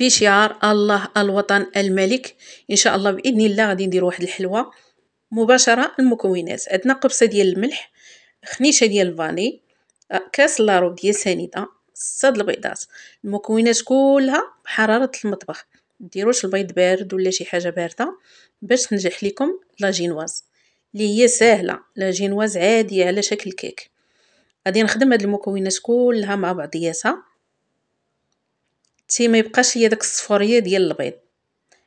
بشعار الله الوطن الملك ان شاء الله باذن الله غادي ندير واحد الحلوه مباشره المكونات عندنا قبصه ديال الملح خنيشه ديال الفاني آه، كاس لاروب ديال سنيده صد البيضات المكونات كلها بحراره المطبخ ديروش البيض بارد ولا شي حاجه بارده باش تنجح لكم لا جينواز اللي هي سهله لا جينواز عاديه على شكل كيك غادي نخدم هاد المكونات كلها مع بعضياتها ما ميبقاش ليا داك الصفوريه ديال البيض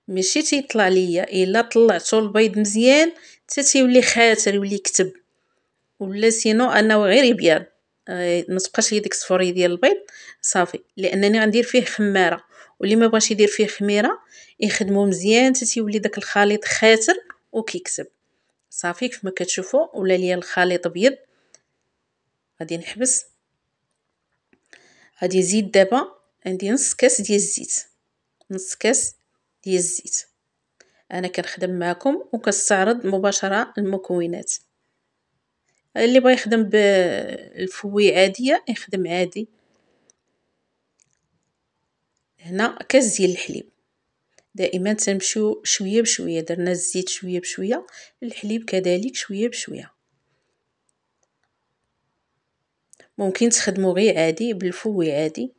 ماشي تيطلع ليا الا طلعتو البيض مزيان حتى تيولي خاتر يولي كتب ولا سينو انه غير يبيض آه، ما تبقاش ليا ديك الصفوريه ديال البيض صافي لانني غندير فيه خماره واللي ما بغاش يدير فيه خميره يخدمو مزيان حتى تيولي داك الخليط خاتر وكيكتب صافي كيف ما كتشوفوا ولا ليا الخليط ابيض غادي نحبس غادي نزيد دابا عندي نص كاس ديال الزيت نص كاس ديال الزيت انا كنخدم معكم وكنستعرض مباشره المكونات اللي بغى يخدم بالفوي عاديه يخدم عادي هنا كاس ديال الحليب دائما تنمشيو شويه بشويه درنا الزيت شويه بشويه الحليب كذلك شويه بشويه ممكن تخدموا غير عادي بالفوي عادي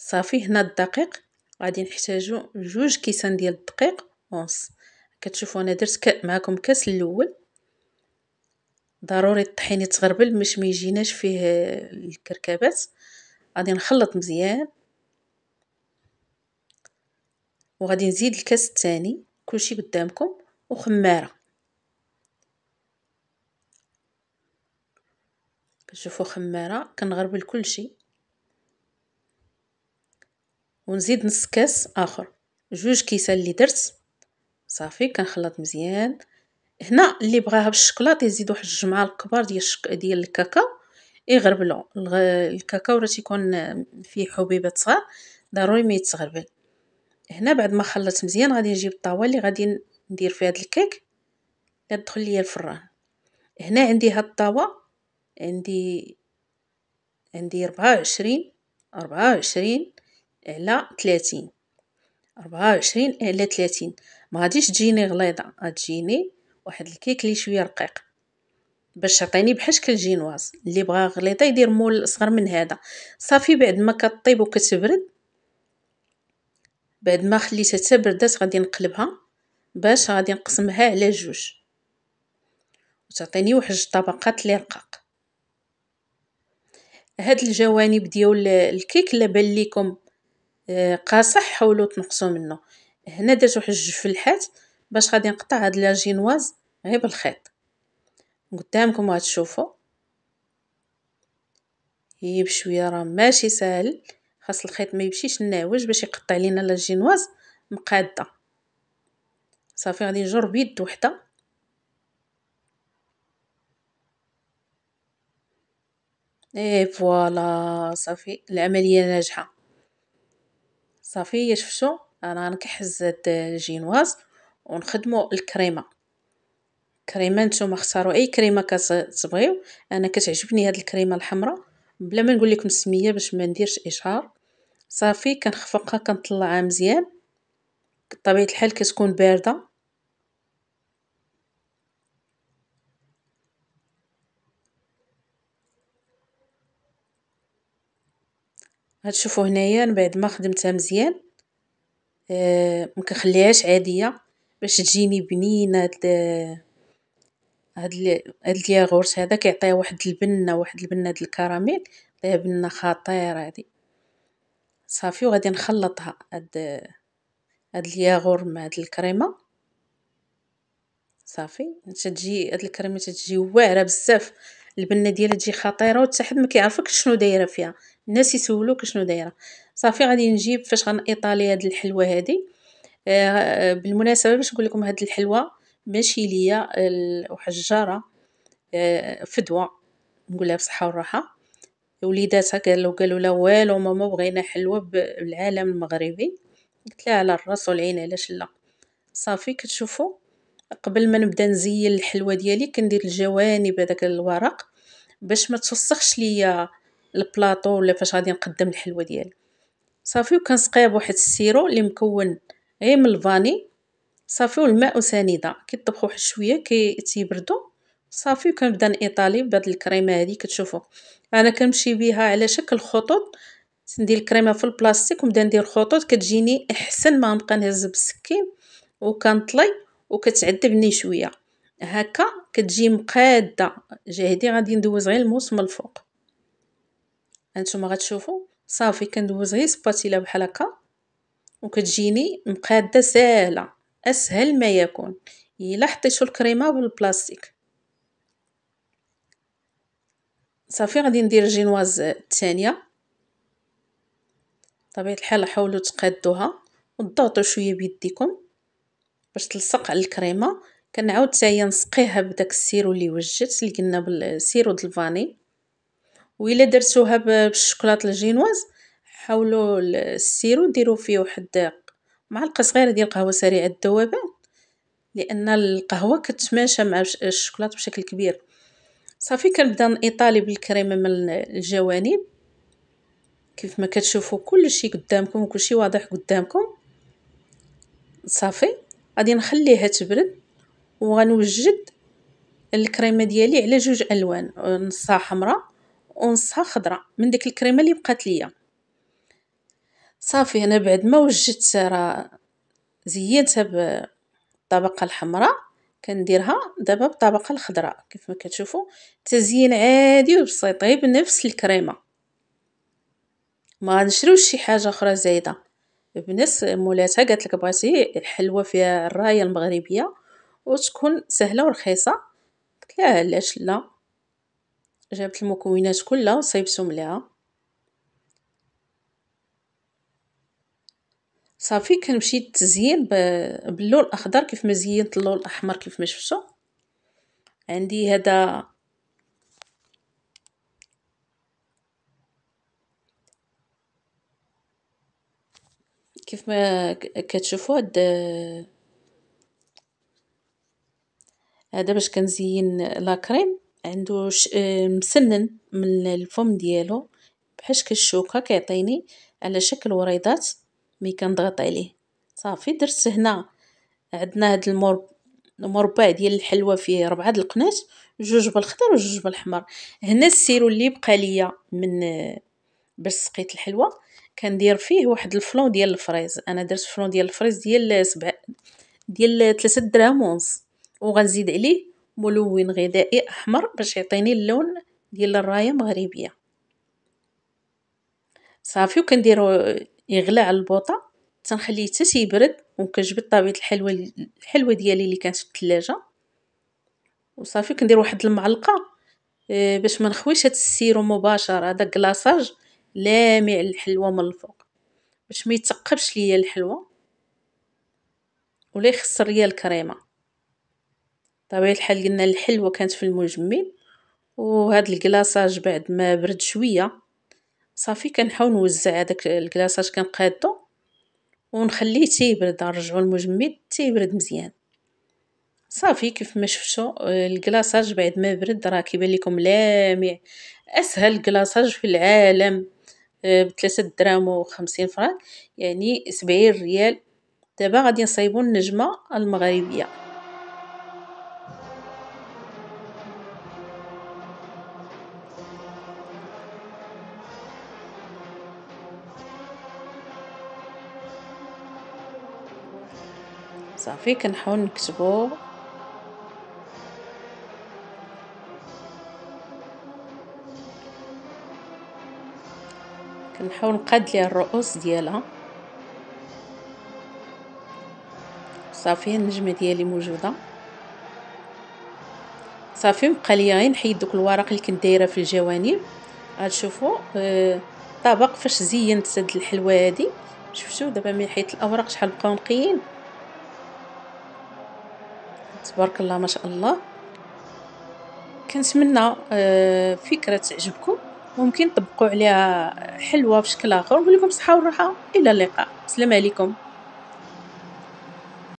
صافي هنا الدقيق غادي نحتاجو جوج كيسان ديال الدقيق ونص كتشوفوا انا درت ك... معكم كاس الاول ضروري الطحين يتغربل باش ما يجيناش فيه الكركبات غادي نخلط مزيان وغادي نزيد الكاس الثاني كلشي قدامكم وخماره كتشوفوا خماره كنغربل كلشي ونزيد نص كاس آخر جوج كيسان اللي درت صافي كنخلط مزيان هنا اللي بغاها بالشكلاط يزيد واحد الجمعه الكبار ديال الشك... ديال الكاكاو يغربلو الغ... الكاكاو راه تيكون فيه حبيبات صغار ضروري ما يتغربل هنا بعد ما خلطت مزيان غادي نجيب الطاوه اللي غادي ندير فيها هاد الكيك اللي ليا الفران هنا عندي هاد الطاوه عندي عندي 24 24 على تلاتين ربعة وعشرين على تلاتين غاديش تجيني غليظة غتجيني واحد الكيك اللي شوية رقيق باش تعطيني بحال شكل جينواز اللي بغا غليظة يدير مول صغر من هذا صافي بعد ما كطيب وكتبرد بعد ما خليتها تبردات غادي نقلبها باش غادي نقسمها على جوج وتعطيني واحد الطبقات اللي رقاق هاد الجوانب ديال الكيك لا بان ليكم قاصح حاولوا تنقصوا منه هنا درت واحد جوج فلحات باش غادي نقطع هاد لا جينواز غير بالخيط قدامكم غتشوفوا هي بشويه راه ماشي ساهل خاص الخيط ما يمشيش ناعوج باش يقطع لينا لا جينواز مقاده صافي غادي نجر بيد وحده اي فوالا صافي العمليه ناجحه صافي شفتو انا غنكحز هاد الجينواز ونخدمو الكريمه كريمه نتوما اختاروا اي كريمه كتبغيو انا كتعجبني هاد الكريمه الحمراء بلا ما نقول لكم السميه باش ما نديرش اشهار صافي كنخفقها كنطلعها مزيان بطبيعه الحال كتكون بارده هتشوفو هنايا من بعد ما خدمتها مزيان آه، مكنخليهاش عادية باش تجيني بنينة هاد هاد الياغورت هذا كيعطيها واحد البنة واحد البنة د الكراميل عطيه بنة خطيرة هادي صافي وغادي نخلطها هاد هاد الياغور مع هاد الكريمة صافي تتجي هاد الكريمة تتجي واعرة بزاف البنة ديالها تجي خطيرة وحتى حد مكيعرفكش شنو دايره فيها الناس يسولوك شنو دايره صافي غادي نجيب فاش غنايطالي هاد الحلوه هادي آه،, آه بالمناسبه باش نقول لكم هاد الحلوه ماشي ليا واحد الجاره آه فدوه نقولها بصحه والراحه وليداتها قالوا قالوا لا والو ماما بغينا حلوه بالعالم المغربي قلت لها على الراس والعين علاش لا صافي كتشوفوا قبل ما نبدا نزين الحلوه ديالي كندير الجوانب هذاك الورق باش ما توسخش ليا البلاطو ولا فاش غادي نقدم الحلوى ديالي صافي وكنسقيها بواحد السيرو اللي مكون غير من الفاني صافي والماء وسنيده كيطبخوا واحد شويه كيتبردوا صافي وكنبدا نايطالي بهاد الكريمه هادي كتشوفوا انا كنمشي بها على شكل خطوط ندير الكريمه في البلاستيك ونبدا ندير خطوط كتجيني احسن ما نبقى نهز بالسكين وكنطلي وكتعذبني شويه هكا كتجي مقاده جهدي غادي ندوز غير الموس من الفوق هانتوما غتشوفوا صافي كندوز غير سباتيلا بحال هكا وكتجيني مقاده ساهله اسهل ما يكون الا حطيتو الكريمه بالبلاستيك صافي غادي ندير الجينواز الثانيه بطبيعه الحال حاولوا تقادوها وتضغطوا شويه بيديكم باش تلصق على الكريمه كنعاود تاهي نسقيها بداك السيرو اللي وجدت اللي قلنا بالسيرو د الفاني وإلا درتوها بالشكلاط الجينواز حاولوا السيرو ديروا فيه واحد معلقه صغيره ديال القهوة سريعه الذوبان لان القهوه كتماشى مع الشكلاط بشكل كبير صافي كنبدا نطالي بالكريمه من الجوانب كيف ما كتشوفوا كلشي قدامكم كلشي واضح قدامكم صافي غادي نخليها تبرد وغنوجد الكريمه ديالي على جوج الوان نصها حمراء ونصها خضراء من ديك الكريمة اللي بقات ليا صافي انا بعد ما وجدت راه زينتها بالطبقة الحمراء كنديرها دابا بالطبقة الخضراء كيف ما كتشوفوا تزيين عادي وبسيط غير بنفس الكريمة ما نشريوش شي حاجة اخرى زايدة بنفس مولاتها قالت لك بغاتي الحلوة فيها الراية المغربية وتكون سهلة ورخيصة قلت لها علاش لا جابت المكونات كلها صيبتهم ليها صافي كنمشي للتزيين باللون الاخضر كيف ما زينت اللون الاحمر كيف ما شفتوا عندي هذا كيف ما كتشوفوا هاد هذا باش كنزين لاكريم عندو مسنن من الفم ديالو بحال شكل الشوكة كيعطيني على شكل وريضات مي كنضغط عليه صافي درت هنا عندنا هاد المربع ديال الحلوى فيه ربعة د القنات جوج بالخضر وجوج بالحمر هنا السيرو اللي بقى ليا من باش سقيت الحلوى كندير فيه واحد الفلون ديال الفريز انا درت فلون ديال الفريز ديال سبع ديال 3 دراهم ونص وغنزيد عليه ملون غذائي أحمر باش يعطيني اللون ديال الراية مغربية، صافي وكنديرو يغلي على البوطة تنخليه تا تيبرد وكنجبد طابيط الحلوه الحلوى ديالي اللي كانت في الثلاجة وصافي وكندير واحد المعلقة آه، باش منخويش هاد السيرو مباشرة هذا كلاصاج لامع الحلوى من الفوق باش يتقبش ليا الحلوى ولا يخسر ليا الكريمة. بطبيعة الحال قلنا الحلوة كانت في المجمد وهاد الكلاصاج بعد ما برد شوية صافي كنحاول نوزع هذاك الكلاصاج كنقادو ونخليه تيبرد نرجعو المجمد تيبرد مزيان صافي كيف ما شفتوا الكلاصاج بعد ما برد راه كيبان لكم لامع اسهل كلاصاج في العالم آه، بثلاثة دراهم وخمسين فرانك يعني سبعين ريال دابا غادي نصايبو النجمه المغربيه صافي كنحاول نكتبو كنحاول نقاد ليها الرؤوس ديالها صافي النجمه ديالي موجوده صافي بقى ليا غير نحيد دوك الورق اللي كنت دايره في الجوانب غتشوفوا الطبق آه، فاش زينت هاد الحلوه هادي شفتوا دابا ملي حيت الاوراق شحال بقاو نقيين تبارك الله ما شاء الله كنتمنى آه، فكره تعجبكم ممكن تطبقوا عليها حلوه بشكل اخر نقول لكم صحه وراحه الى اللقاء السلام عليكم